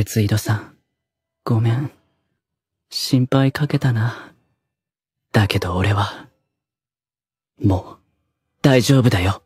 鉄井戸さん、ごめん。心配かけたな。だけど俺は、もう、大丈夫だよ。